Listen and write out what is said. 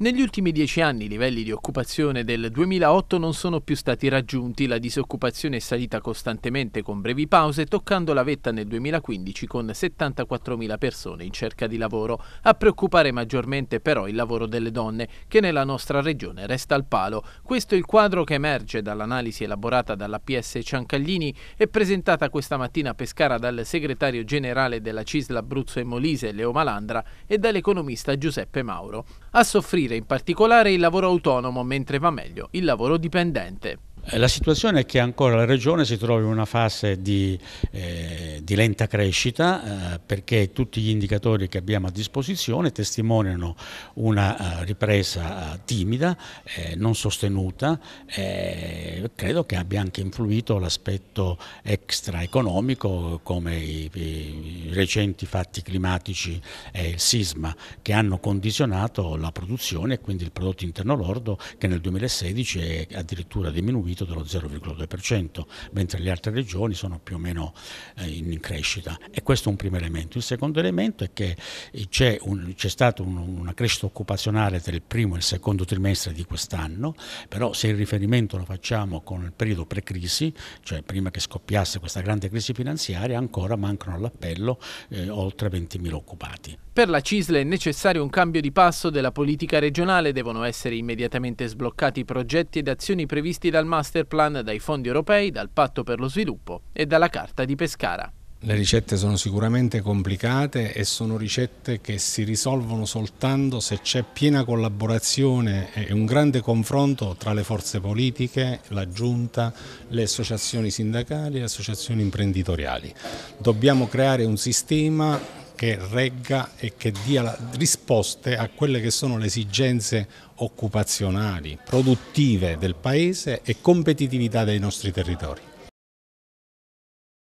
Negli ultimi dieci anni i livelli di occupazione del 2008 non sono più stati raggiunti, la disoccupazione è salita costantemente con brevi pause, toccando la vetta nel 2015 con 74.000 persone in cerca di lavoro. A preoccupare maggiormente però il lavoro delle donne, che nella nostra regione resta al palo. Questo è il quadro che emerge dall'analisi elaborata dall'APS Ciancaglini e presentata questa mattina a Pescara dal segretario generale della Cisla Abruzzo e Molise, Leo Malandra, e dall'economista Giuseppe Mauro. A soffrire favorire in particolare il lavoro autonomo, mentre va meglio il lavoro dipendente. Eh, la situazione è che ancora la Regione si trova in una fase di eh, di lenta crescita eh, perché tutti gli indicatori che abbiamo a disposizione testimoniano una uh, ripresa uh, timida, eh, non sostenuta, eh, credo che abbia anche influito l'aspetto extra economico come i, i, recenti fatti climatici e il sisma che hanno condizionato la produzione e quindi il prodotto interno lordo che nel 2016 è addirittura diminuito dello 0,2%, mentre le altre regioni sono più o meno eh, in in crescita e questo è un primo elemento. Il secondo elemento è che eh, c'è, un, c'è stata un, una crescita occupazionale tra il primo e il secondo trimestre di quest'anno, però se il riferimento lo facciamo con il periodo pre-crisi, cioè prima che scoppiasse questa grande crisi finanziaria, ancora mancano all'appello eh, oltre 20.000 occupati. Per la CISLE è necessario un cambio di passo della politica regionale, devono essere immediatamente sbloccati i progetti ed azioni previsti dal Master Plan, dai fondi europei, dal Patto per lo Sviluppo e dalla Carta di Pescara. Le ricette sono sicuramente complicate e sono ricette che si risolvono soltanto se c'è piena collaborazione e un grande confronto tra le forze politiche, la giunta, le associazioni sindacali e le associazioni imprenditoriali. Dobbiamo creare un sistema che regga e che dia risposte a quelle che sono le esigenze occupazionali, produttive del Paese e competitività dei nostri territori.